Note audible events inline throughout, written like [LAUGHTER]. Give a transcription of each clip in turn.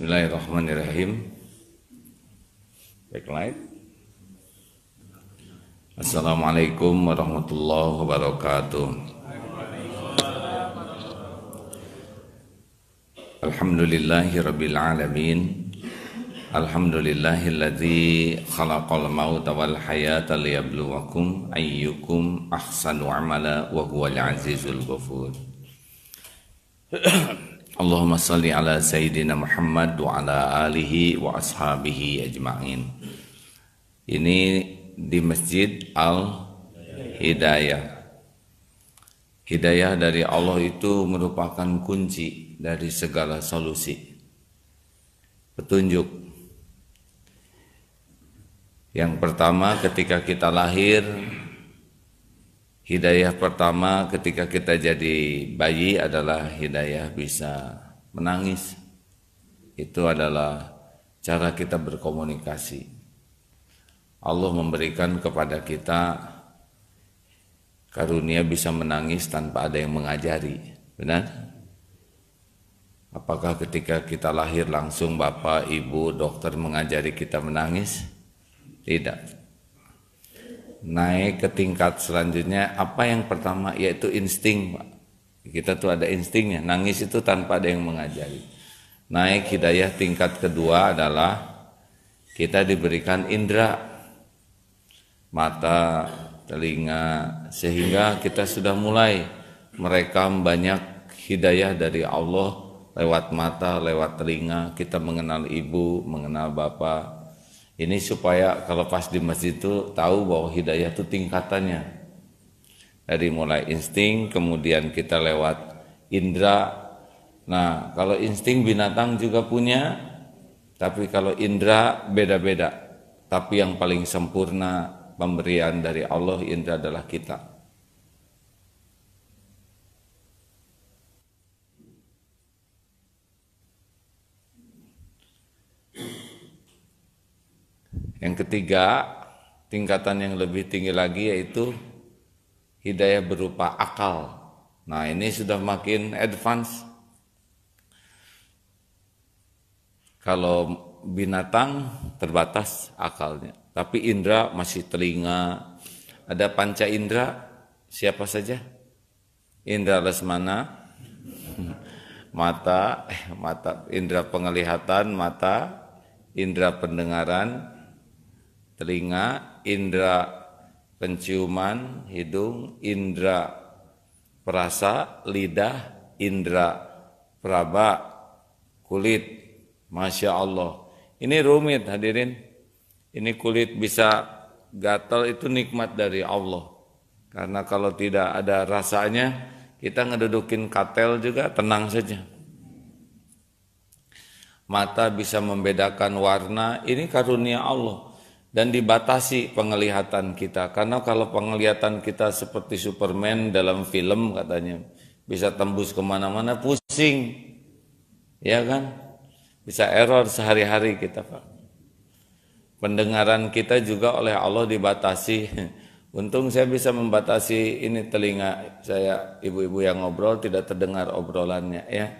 Bismillahirrahmanirrahim. Backlight. Assalamualaikum warahmatullahi wabarakatuh. Alhamdulillahi rabbil alamin. Alhamdulillahilladzi khalaqal mauta wal hayata liyabluwakum ayyukum ahsanu amala wa huwal azizul ghafur. Allahumma salli ala Sayyidina Muhammad wa ala alihi wa ashabihi ajma'in. Ini di Masjid Al Hidayah. Hidayah dari Allah itu merupakan kunci dari segala solusi. Petunjuk. Yang pertama ketika kita lahir Hidayah pertama ketika kita jadi bayi adalah hidayah bisa menangis. Itu adalah cara kita berkomunikasi. Allah memberikan kepada kita karunia bisa menangis tanpa ada yang mengajari. Benar? Apakah ketika kita lahir langsung bapak, ibu, dokter mengajari kita menangis? Tidak naik ke tingkat selanjutnya apa yang pertama yaitu insting pak kita tuh ada instingnya nangis itu tanpa ada yang mengajari naik hidayah tingkat kedua adalah kita diberikan indera mata telinga sehingga kita sudah mulai merekam banyak hidayah dari Allah lewat mata lewat telinga kita mengenal ibu mengenal bapak ini supaya kalau pas di masjid itu tahu bahwa hidayah itu tingkatannya. Dari mulai insting, kemudian kita lewat indera. Nah, kalau insting binatang juga punya, tapi kalau indera beda-beda. Tapi yang paling sempurna pemberian dari Allah indera adalah kita. Yang ketiga, tingkatan yang lebih tinggi lagi yaitu hidayah berupa akal. Nah, ini sudah makin advance. Kalau binatang terbatas akalnya, tapi indera masih telinga. Ada panca indera siapa saja? Indra lesmana, [LAUGHS] mata, eh, mata indra penglihatan, mata, indra pendengaran, telinga, indera penciuman, hidung, indera perasa, lidah, indera peraba, kulit. Masya Allah. Ini rumit hadirin. Ini kulit bisa gatal itu nikmat dari Allah. Karena kalau tidak ada rasanya, kita ngedudukin katel juga tenang saja. Mata bisa membedakan warna, ini karunia Allah dan dibatasi penglihatan kita karena kalau penglihatan kita seperti Superman dalam film katanya bisa tembus kemana-mana pusing ya kan bisa error sehari-hari kita pak pendengaran kita juga oleh Allah dibatasi [LAUGHS] untung saya bisa membatasi ini telinga saya ibu-ibu yang ngobrol tidak terdengar obrolannya ya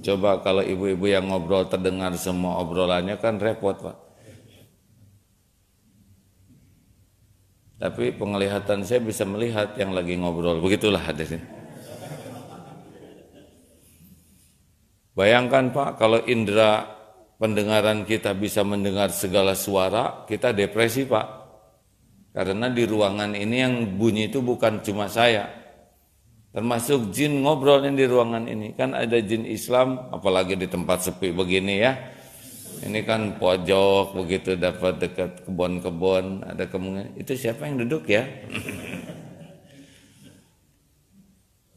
coba kalau ibu-ibu yang ngobrol terdengar semua obrolannya kan repot pak Tapi penglihatan saya bisa melihat yang lagi ngobrol. Begitulah hadisnya. Bayangkan Pak, kalau indera pendengaran kita bisa mendengar segala suara, kita depresi Pak. Karena di ruangan ini yang bunyi itu bukan cuma saya. Termasuk jin ngobrol ngobrolnya di ruangan ini. Kan ada jin Islam, apalagi di tempat sepi begini ya ini kan pojok begitu dapat dekat kebun-kebun ada kemungkinan itu siapa yang duduk ya?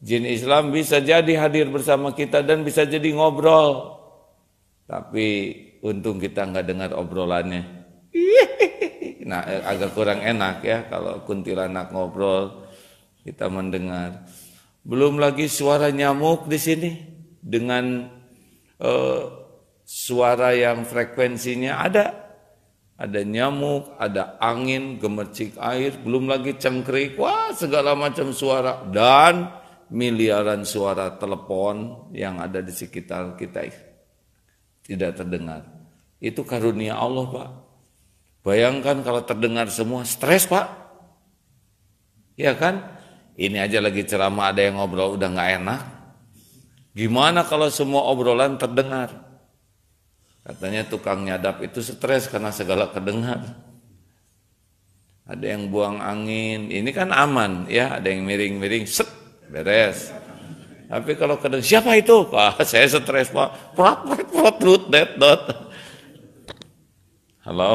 Jin Islam bisa jadi hadir bersama kita dan bisa jadi ngobrol. Tapi untung kita nggak dengar obrolannya. Iya. Nah eh, agak kurang enak ya kalau kuntilanak ngobrol kita mendengar. Belum lagi suara nyamuk di sini dengan uh, suara yang frekuensinya ada. Ada nyamuk, ada angin, gemercik air, belum lagi cengkrik, wah segala macam suara. Dan miliaran suara telepon yang ada di sekitar kita tidak terdengar. Itu karunia Allah Pak. Bayangkan kalau terdengar semua, stres Pak. Ya kan? Ini aja lagi ceramah ada yang ngobrol udah gak enak. Gimana kalau semua obrolan terdengar? Katanya tukang nyadap itu stres karena segala kedengar. Ada yang buang angin, ini kan aman ya, ada yang miring-miring, set, beres. Tapi kalau kedengar, siapa itu? Pak, [LAUGHS] saya stres pak, prot, prot, prot, dot, dot, dot. Halo?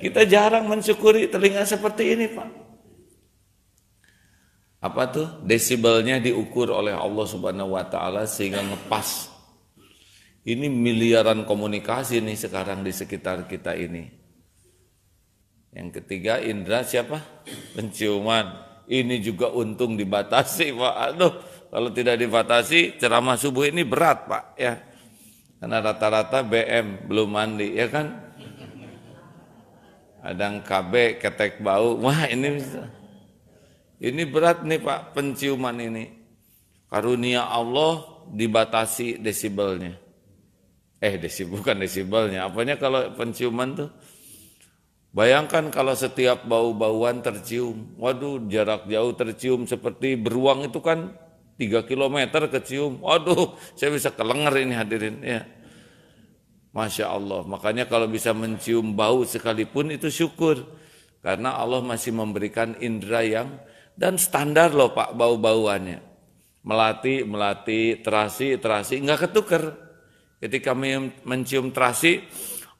Kita jarang mensyukuri telinga seperti ini pak. Apa tuh? Desibelnya diukur oleh Allah subhanahu wa ta'ala sehingga ngepas ini miliaran komunikasi nih sekarang di sekitar kita ini. Yang ketiga indera siapa? Penciuman. Ini juga untung dibatasi Pak. Aduh, kalau tidak dibatasi ceramah subuh ini berat Pak ya. Karena rata-rata BM belum mandi ya kan. yang KB ketek bau. Wah ini ini berat nih Pak penciuman ini. Karunia Allah dibatasi desibelnya eh desib bukan desibelnya apanya kalau penciuman tuh Bayangkan kalau setiap bau-bauan tercium, waduh jarak jauh tercium seperti beruang itu kan 3 km kecium, waduh saya bisa kelenger ini hadirin ya. Masya Allah, makanya kalau bisa mencium bau sekalipun itu syukur. Karena Allah masih memberikan indera yang, dan standar loh pak bau-bauannya. Melati, melati, terasi, terasi, enggak ketuker. Ketika mencium terasi,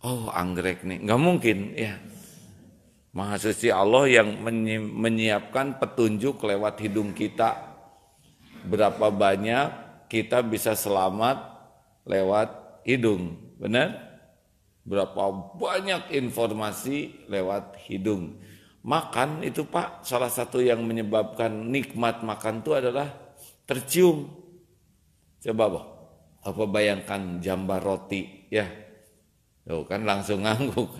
oh anggrek nih, nggak mungkin ya. Maha suci Allah yang menyiapkan petunjuk lewat hidung kita. Berapa banyak kita bisa selamat lewat hidung, benar? Berapa banyak informasi lewat hidung. Makan itu Pak, salah satu yang menyebabkan nikmat makan itu adalah tercium. Coba Pak apa bayangkan jambar roti ya Tuh kan langsung ngangguk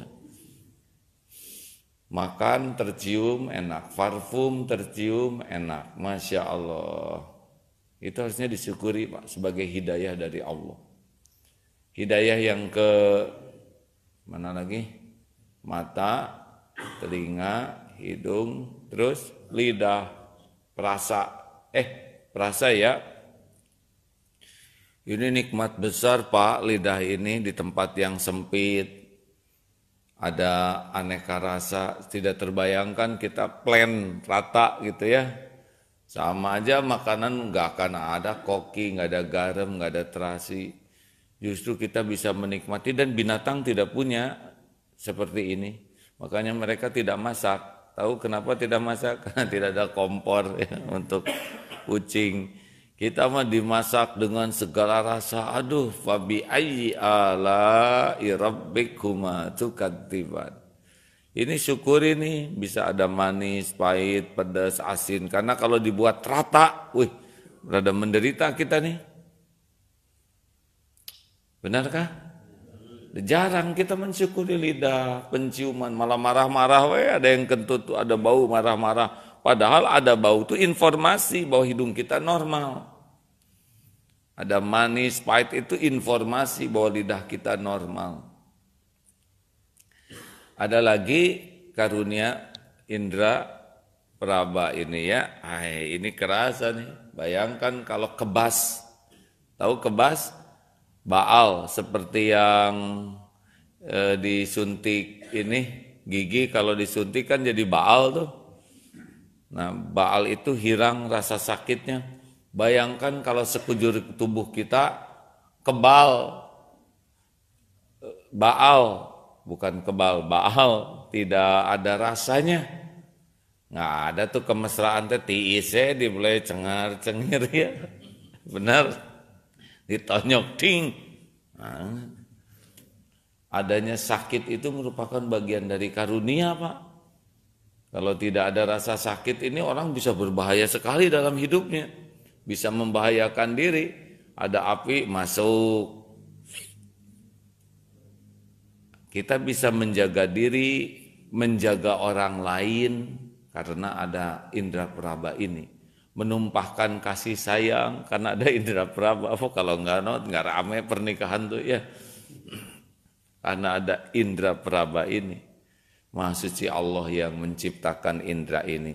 makan tercium enak parfum tercium enak masya Allah itu harusnya disyukuri pak sebagai hidayah dari Allah hidayah yang ke mana lagi mata telinga hidung terus lidah perasa eh perasa ya ini nikmat besar Pak, lidah ini di tempat yang sempit. Ada aneka rasa, tidak terbayangkan kita plan rata gitu ya. Sama aja makanan nggak akan ada koki, nggak ada garam, nggak ada terasi. Justru kita bisa menikmati dan binatang tidak punya seperti ini. Makanya mereka tidak masak. Tahu kenapa tidak masak? [LAUGHS] Karena tidak ada kompor ya, untuk kucing kita mah dimasak dengan segala rasa. Aduh, fabi ayyi ala rabbikuma tukadziban. Ini syukur ini bisa ada manis, pahit, pedas, asin. Karena kalau dibuat rata, wih, rada menderita kita nih. Benarkah? Jarang kita mensyukuri lidah, penciuman, malah marah-marah, wae, ada yang kentut, tuh ada bau marah-marah. Padahal ada bau itu informasi bahwa hidung kita normal. Ada manis, pahit itu informasi bahwa lidah kita normal. Ada lagi karunia indera peraba ini ya. Ay, ini kerasa nih. Bayangkan kalau kebas. Tahu kebas? Baal seperti yang e, disuntik ini gigi kalau disuntik kan jadi baal tuh. Nah, baal itu hilang rasa sakitnya. Bayangkan kalau sekujur tubuh kita kebal, baal, bukan kebal, baal, tidak ada rasanya. Nggak ada tuh kemesraan teh tiis ya, dibelai cengar cengir ya. Benar, ditonyok ting. Nah. adanya sakit itu merupakan bagian dari karunia Pak. Kalau tidak ada rasa sakit ini orang bisa berbahaya sekali dalam hidupnya bisa membahayakan diri. Ada api masuk. Kita bisa menjaga diri, menjaga orang lain karena ada indera peraba ini. Menumpahkan kasih sayang karena ada indera peraba. Oh, kalau enggak not, enggak rame pernikahan tuh ya. Karena ada indera peraba ini. Maha suci Allah yang menciptakan indera ini.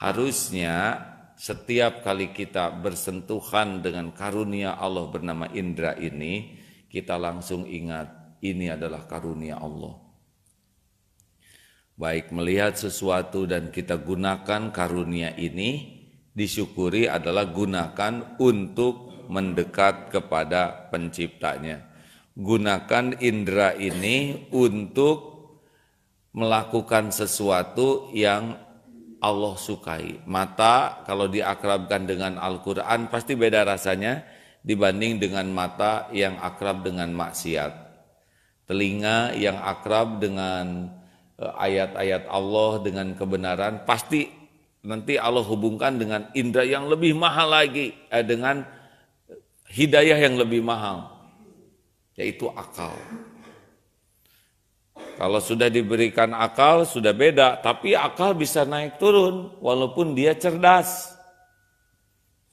Harusnya setiap kali kita bersentuhan dengan karunia Allah bernama indra ini, kita langsung ingat ini adalah karunia Allah. Baik melihat sesuatu dan kita gunakan karunia ini, disyukuri adalah gunakan untuk mendekat kepada penciptanya. Gunakan indera ini untuk melakukan sesuatu yang Allah sukai. Mata kalau diakrabkan dengan Al-Quran pasti beda rasanya dibanding dengan mata yang akrab dengan maksiat. Telinga yang akrab dengan e, ayat-ayat Allah dengan kebenaran pasti nanti Allah hubungkan dengan indera yang lebih mahal lagi eh, dengan hidayah yang lebih mahal yaitu akal. Kalau sudah diberikan akal sudah beda, tapi akal bisa naik turun walaupun dia cerdas.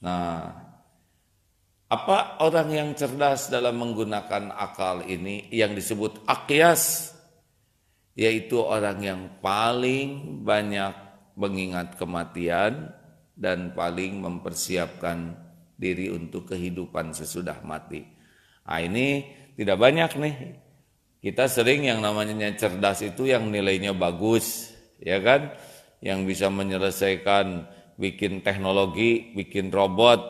Nah, apa orang yang cerdas dalam menggunakan akal ini yang disebut akyas yaitu orang yang paling banyak mengingat kematian dan paling mempersiapkan diri untuk kehidupan sesudah mati. Nah, ini tidak banyak nih kita sering yang namanya cerdas itu yang nilainya bagus, ya kan? Yang bisa menyelesaikan bikin teknologi, bikin robot.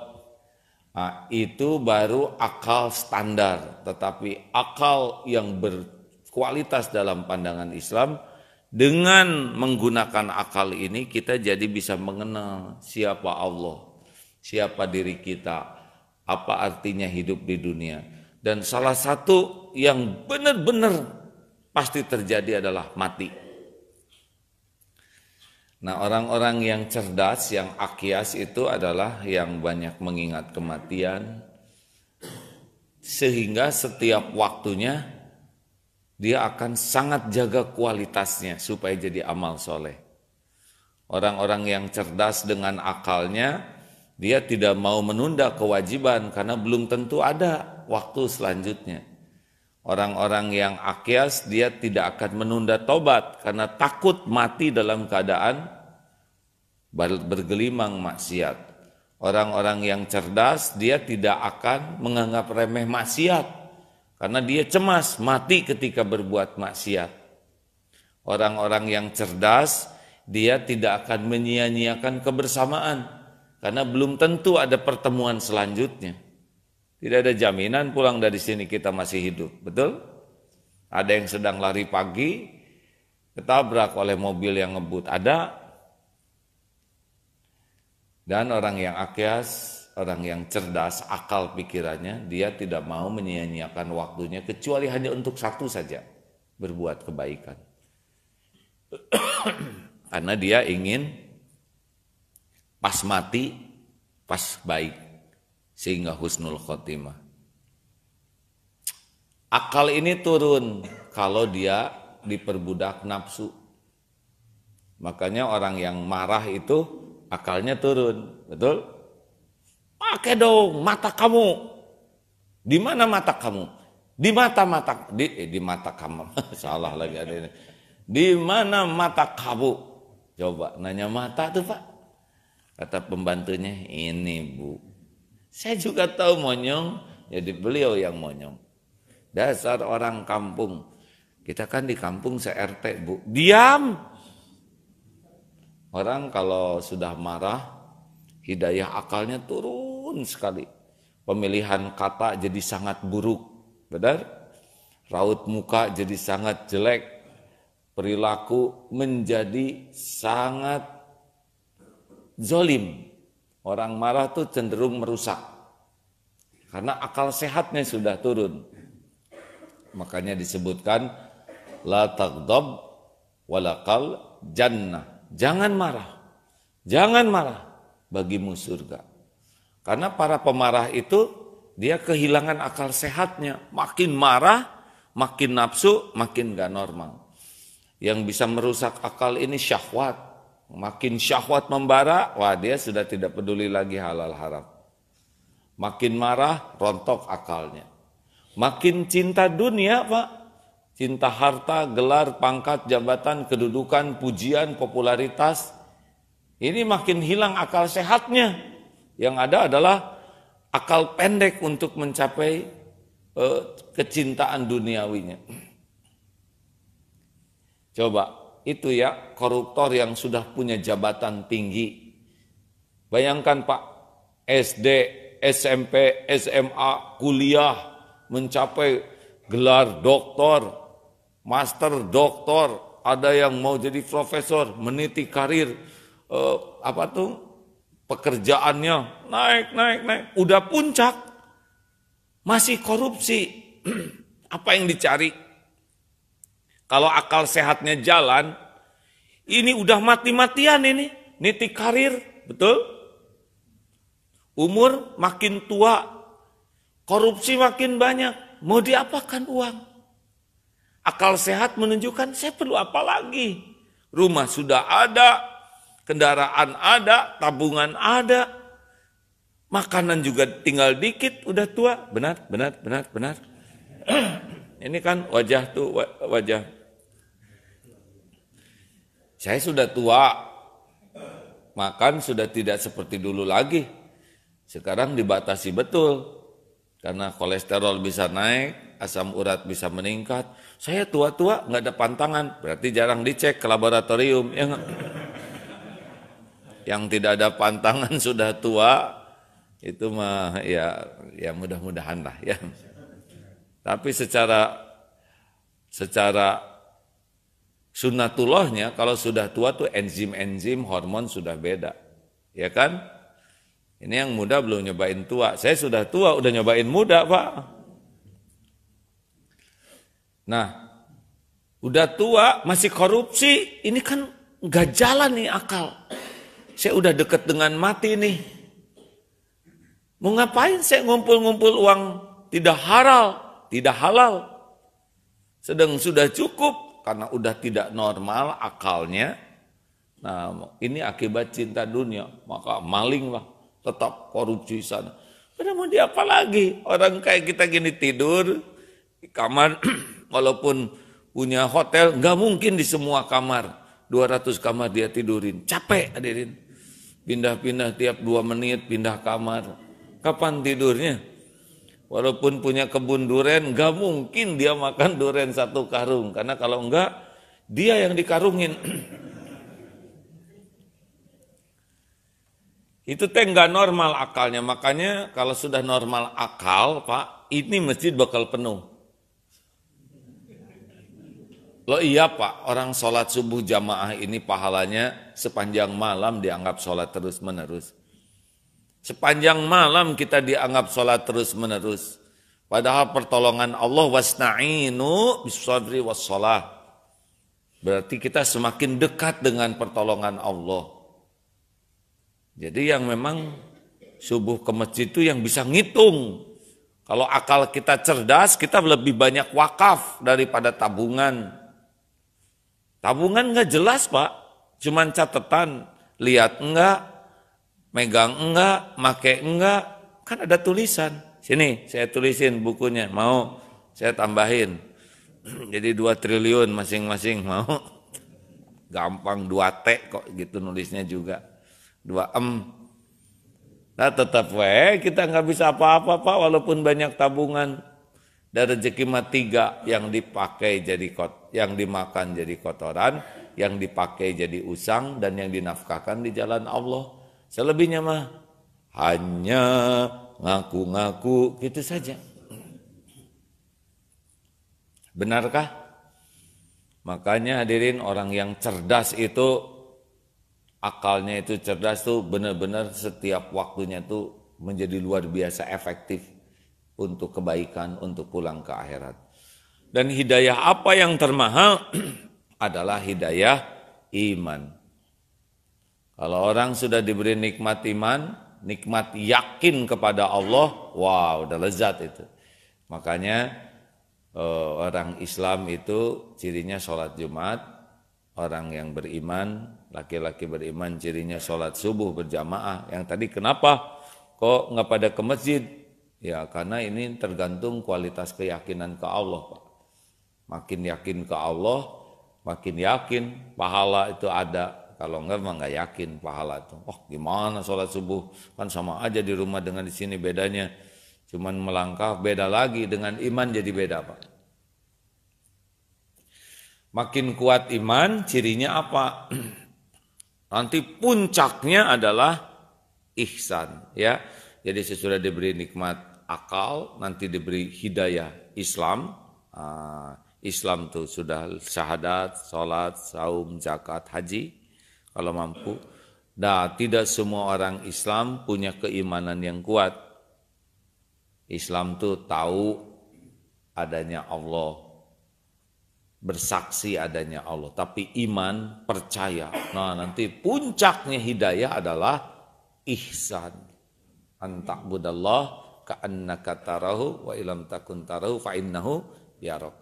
Nah, itu baru akal standar, tetapi akal yang berkualitas dalam pandangan Islam dengan menggunakan akal ini kita jadi bisa mengenal siapa Allah, siapa diri kita, apa artinya hidup di dunia. Dan salah satu yang benar-benar pasti terjadi adalah mati. Nah, orang-orang yang cerdas, yang akias itu adalah yang banyak mengingat kematian sehingga setiap waktunya dia akan sangat jaga kualitasnya supaya jadi amal soleh. Orang-orang yang cerdas dengan akalnya, dia tidak mau menunda kewajiban karena belum tentu ada waktu selanjutnya. Orang-orang yang akias dia tidak akan menunda tobat karena takut mati dalam keadaan bergelimang maksiat. Orang-orang yang cerdas dia tidak akan menganggap remeh maksiat karena dia cemas mati ketika berbuat maksiat. Orang-orang yang cerdas dia tidak akan menyia-nyiakan kebersamaan karena belum tentu ada pertemuan selanjutnya. Tidak ada jaminan pulang dari sini kita masih hidup, betul? Ada yang sedang lari pagi, ketabrak oleh mobil yang ngebut, ada. Dan orang yang akias, orang yang cerdas, akal pikirannya, dia tidak mau menyia-nyiakan waktunya kecuali hanya untuk satu saja, berbuat kebaikan. [COUGHS] Karena dia ingin pas mati, pas baik sehingga husnul khotimah. Akal ini turun kalau dia diperbudak nafsu. Makanya orang yang marah itu akalnya turun, betul? Pakai dong mata kamu. Di mana mata kamu? Di mata mata di eh, di mata kamu. [LAUGHS] Salah lagi ada ini. Di mana mata kamu? Coba nanya mata tuh, Pak. Kata pembantunya, "Ini, Bu." Saya juga tahu monyong, jadi beliau yang monyong. Dasar orang kampung. Kita kan di kampung se-RT, Bu. Diam! Orang kalau sudah marah, hidayah akalnya turun sekali. Pemilihan kata jadi sangat buruk. Benar? Raut muka jadi sangat jelek perilaku menjadi sangat zolim. Orang marah tuh cenderung merusak. Karena akal sehatnya sudah turun. Makanya disebutkan la taghdab walakal jannah. Jangan marah. Jangan marah bagimu surga. Karena para pemarah itu dia kehilangan akal sehatnya. Makin marah, makin nafsu, makin gak normal. Yang bisa merusak akal ini syahwat. Makin syahwat membara, wah dia sudah tidak peduli lagi halal haram. Makin marah, rontok akalnya. Makin cinta dunia, Pak. Cinta harta, gelar, pangkat, jabatan, kedudukan, pujian, popularitas. Ini makin hilang akal sehatnya. Yang ada adalah akal pendek untuk mencapai eh, kecintaan duniawinya. [CLEARS THROAT] Coba itu ya koruptor yang sudah punya jabatan tinggi. Bayangkan Pak, SD, SMP, SMA, kuliah mencapai gelar doktor, master doktor, ada yang mau jadi profesor, meniti karir eh, apa tuh pekerjaannya naik naik naik, udah puncak masih korupsi. [CLEARS THROAT] apa yang dicari? Kalau akal sehatnya jalan, ini udah mati-matian ini, niti karir, betul? Umur makin tua, korupsi makin banyak, mau diapakan uang? Akal sehat menunjukkan saya perlu apa lagi? Rumah sudah ada, kendaraan ada, tabungan ada, makanan juga tinggal dikit, udah tua. Benar, benar, benar, benar. [CLEARS THROAT] Ini kan wajah tuh wajah saya sudah tua, makan sudah tidak seperti dulu lagi. Sekarang dibatasi betul. Karena kolesterol bisa naik, asam urat bisa meningkat. Saya tua-tua nggak ada pantangan, berarti jarang dicek ke laboratorium. Ya yang tidak ada pantangan [LAUGHS] sudah tua itu mah ya ya mudah-mudahan lah ya. Tapi secara secara Sunnatullahnya kalau sudah tua tuh enzim-enzim hormon sudah beda. Ya kan? Ini yang muda belum nyobain tua. Saya sudah tua udah nyobain muda, Pak. Nah, udah tua masih korupsi, ini kan nggak jalan nih akal. Saya udah deket dengan mati nih. Mau ngapain saya ngumpul-ngumpul uang tidak halal, tidak halal. Sedang sudah cukup karena udah tidak normal akalnya. Nah, ini akibat cinta dunia, maka maling lah, tetap korupsi sana. Karena mau apa lagi? Orang kayak kita gini tidur di kamar, [CLEARS THROAT] walaupun punya hotel, nggak mungkin di semua kamar. 200 kamar dia tidurin, capek hadirin. Pindah-pindah tiap dua menit, pindah kamar. Kapan tidurnya? Walaupun punya kebun duren, nggak mungkin dia makan duren satu karung. Karena kalau enggak, dia yang dikarungin. [CLEARS THROAT] Itu teh nggak normal akalnya. Makanya kalau sudah normal akal, Pak, ini masjid bakal penuh. Lo iya Pak, orang sholat subuh jamaah ini pahalanya sepanjang malam dianggap sholat terus-menerus. Sepanjang malam kita dianggap sholat terus-menerus. Padahal pertolongan Allah wasna'inu bisabri wassalah. Berarti kita semakin dekat dengan pertolongan Allah. Jadi yang memang subuh ke masjid itu yang bisa ngitung. Kalau akal kita cerdas, kita lebih banyak wakaf daripada tabungan. Tabungan nggak jelas pak, cuman catatan. Lihat enggak, megang enggak, make enggak, kan ada tulisan. Sini saya tulisin bukunya, mau saya tambahin. [CLEARS THROAT] Jadi dua triliun masing-masing mau. [LAUGHS] Gampang dua T kok gitu nulisnya juga. dua M. Nah tetap weh kita nggak bisa apa-apa Pak walaupun banyak tabungan. Dan rezeki mah tiga yang dipakai jadi kot, yang dimakan jadi kotoran, yang dipakai jadi usang dan yang dinafkahkan di jalan Allah. Selebihnya mah hanya ngaku-ngaku gitu saja. Benarkah? Makanya hadirin orang yang cerdas itu akalnya itu cerdas tuh benar-benar setiap waktunya tuh menjadi luar biasa efektif untuk kebaikan untuk pulang ke akhirat. Dan hidayah apa yang termahal [CLEARS THROAT] adalah hidayah iman. Kalau orang sudah diberi nikmat iman, nikmat yakin kepada Allah, wow, udah lezat itu. Makanya eh, orang Islam itu cirinya sholat Jumat, orang yang beriman, laki-laki beriman cirinya sholat subuh berjamaah. Yang tadi kenapa kok nggak pada ke masjid? Ya karena ini tergantung kualitas keyakinan ke Allah Pak. Makin yakin ke Allah, makin yakin pahala itu ada, kalau enggak mah enggak yakin pahala itu. Oh gimana sholat subuh? Kan sama aja di rumah dengan di sini bedanya. Cuman melangkah beda lagi dengan iman jadi beda Pak. Makin kuat iman cirinya apa? [CLEARS THROAT] Nanti puncaknya adalah ihsan ya. Jadi sesudah diberi nikmat akal, nanti diberi hidayah Islam. Ah, Islam tuh sudah syahadat, sholat, saum, zakat, haji kalau mampu. Nah, tidak semua orang Islam punya keimanan yang kuat. Islam tuh tahu adanya Allah, bersaksi adanya Allah. Tapi iman, percaya. Nah, nanti puncaknya hidayah adalah ihsan. Antak budallah ka'annaka katarahu wa ilam takun tarahu fa'innahu biarok.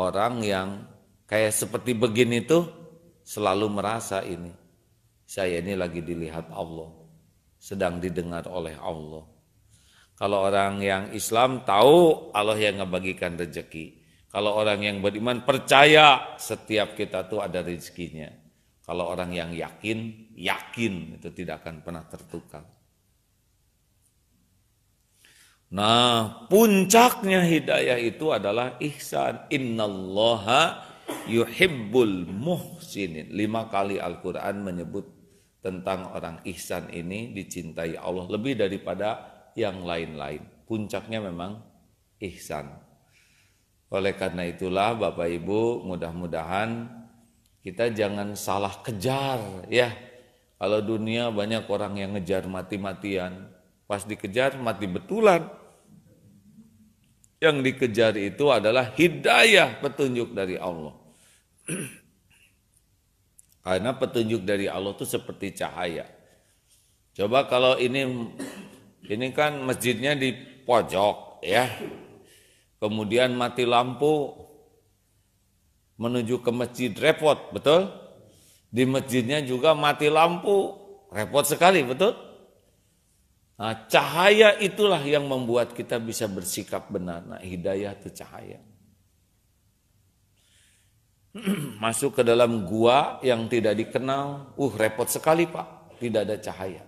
Orang yang kayak seperti begini tuh selalu merasa ini saya ini lagi dilihat Allah, sedang didengar oleh Allah. Kalau orang yang Islam tahu Allah yang ngebagikan rezeki. Kalau orang yang beriman percaya setiap kita tuh ada rezekinya. Kalau orang yang yakin, yakin itu tidak akan pernah tertukar. Nah, puncaknya hidayah itu adalah ihsan. Innallaha yuhibbul muhsinin. Lima kali Al-Quran menyebut tentang orang ihsan ini dicintai Allah lebih daripada yang lain-lain. Puncaknya memang ihsan. Oleh karena itulah Bapak Ibu mudah-mudahan kita jangan salah kejar ya. Kalau dunia banyak orang yang ngejar mati-matian, pas dikejar mati betulan. Yang dikejar itu adalah hidayah petunjuk dari Allah. [CLEARS THROAT] Karena petunjuk dari Allah itu seperti cahaya. Coba kalau ini ini kan masjidnya di pojok ya. Kemudian mati lampu menuju ke masjid repot, betul? Di masjidnya juga mati lampu, repot sekali, betul? Nah, cahaya itulah yang membuat kita bisa bersikap benar. Nah, hidayah itu cahaya. [CLEARS THROAT] masuk ke dalam gua yang tidak dikenal, uh repot sekali pak, tidak ada cahaya.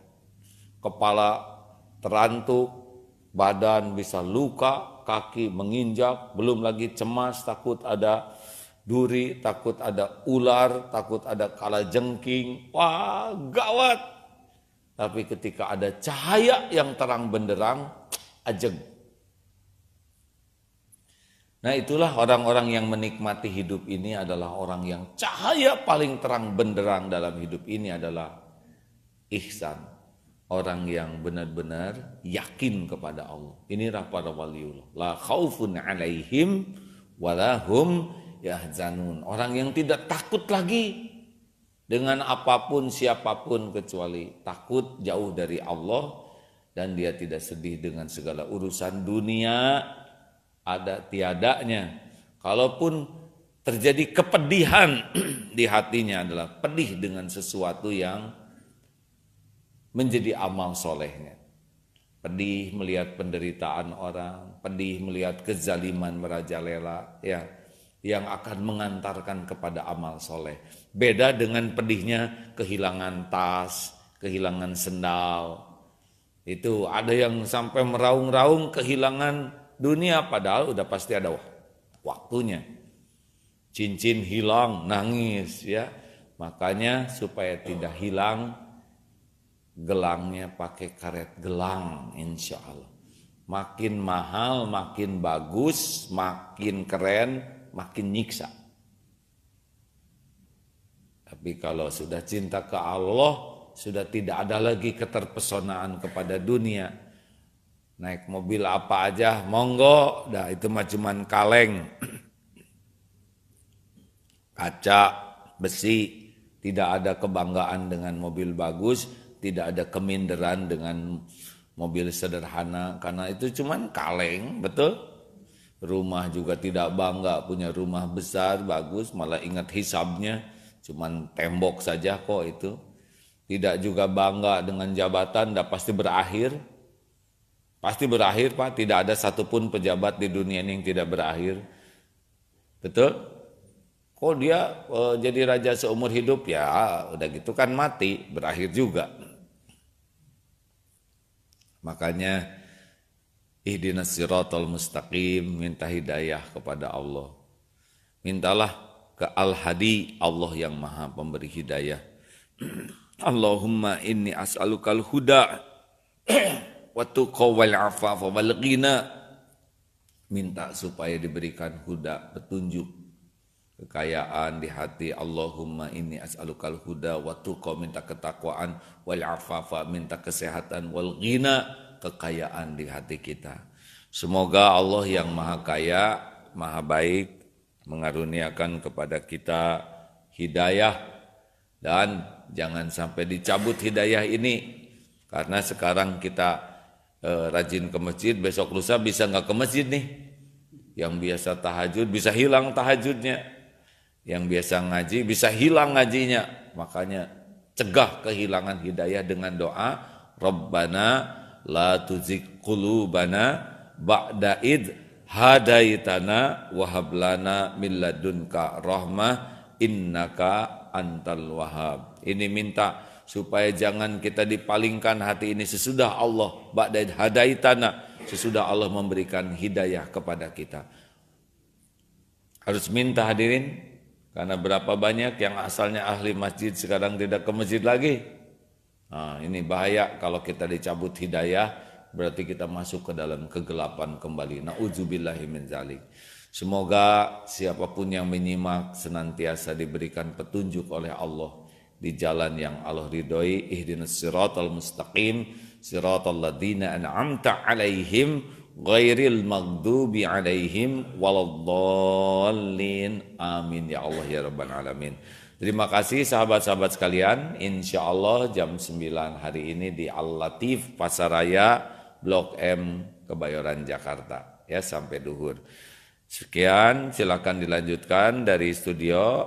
Kepala terantuk, badan bisa luka, kaki menginjak, belum lagi cemas, takut ada duri, takut ada ular, takut ada kala jengking, wah gawat. Tapi ketika ada cahaya yang terang benderang, ajeng Nah itulah orang-orang yang menikmati hidup ini adalah orang yang cahaya paling terang benderang dalam hidup ini adalah ihsan. Orang yang benar-benar yakin kepada Allah. ini para waliullah. La khaufun alaihim walahum yahzanun. Orang yang tidak takut lagi dengan apapun siapapun kecuali takut jauh dari Allah dan dia tidak sedih dengan segala urusan dunia ada tiadanya. Kalaupun terjadi kepedihan [CLEARS THROAT] di hatinya adalah pedih dengan sesuatu yang menjadi amal solehnya. Pedih melihat penderitaan orang, pedih melihat kezaliman merajalela, ya, yang akan mengantarkan kepada amal soleh. Beda dengan pedihnya kehilangan tas, kehilangan sendal, itu ada yang sampai meraung-raung kehilangan dunia padahal udah pasti ada waktunya. Cincin hilang, nangis ya. Makanya supaya tidak hilang gelangnya pakai karet gelang insya Allah. Makin mahal, makin bagus, makin keren, makin nyiksa. Tapi kalau sudah cinta ke Allah, sudah tidak ada lagi keterpesonaan kepada dunia, naik mobil apa aja monggo dah itu mah cuman kaleng [CLEARS THROAT] kaca besi tidak ada kebanggaan dengan mobil bagus tidak ada keminderan dengan mobil sederhana karena itu cuma kaleng betul rumah juga tidak bangga punya rumah besar bagus malah ingat hisabnya cuma tembok saja kok itu tidak juga bangga dengan jabatan dah pasti berakhir Pasti berakhir Pak, tidak ada satupun pejabat di dunia ini yang tidak berakhir. Betul? Kok dia e, jadi raja seumur hidup? Ya udah gitu kan mati, berakhir juga. Makanya ihdinas siratal mustaqim, minta hidayah kepada Allah. Mintalah ke Al-Hadi, Allah yang maha pemberi hidayah. [CLEARS THROAT] Allahumma inni as'alukal huda [CLEARS THROAT] watuqa wal afafa wal minta supaya diberikan huda petunjuk kekayaan di hati Allahumma ini as'alukal huda watuqa minta ketakwaan wal afafa minta kesehatan wal ghina kekayaan di hati kita semoga Allah yang maha kaya maha baik mengaruniakan kepada kita hidayah dan jangan sampai dicabut hidayah ini karena sekarang kita Eh, rajin ke masjid besok lusa bisa nggak ke masjid nih yang biasa tahajud bisa hilang tahajudnya yang biasa ngaji bisa hilang ngajinya makanya cegah kehilangan hidayah dengan doa Rabbana la tuzik qulubana ba'da id hadaitana wahablana min ladunka rahmah innaka antal wahab ini minta supaya jangan kita dipalingkan hati ini sesudah Allah ba'dai hadaitana sesudah Allah memberikan hidayah kepada kita. Harus minta hadirin karena berapa banyak yang asalnya ahli masjid sekarang tidak ke masjid lagi. Nah, ini bahaya kalau kita dicabut hidayah berarti kita masuk ke dalam kegelapan kembali. Nauzubillahi Semoga siapapun yang menyimak senantiasa diberikan petunjuk oleh Allah di jalan yang Allah ridhoi ihdinas siratal mustaqim siratal ladzina an'amta alaihim ghairil maghdubi alaihim waladhdallin amin ya Allah ya rabbal alamin Terima kasih sahabat-sahabat sekalian. insyaallah jam 9 hari ini di Al-Latif Pasaraya Blok M Kebayoran Jakarta. Ya sampai duhur. Sekian silakan dilanjutkan dari studio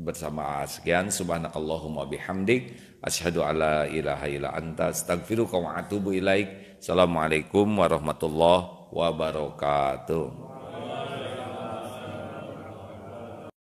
bersama sekian subhanakallahumma bihamdik asyhadu alla ilaha illa anta astaghfiruka wa atubu ilaik assalamualaikum warahmatullahi wabarakatuh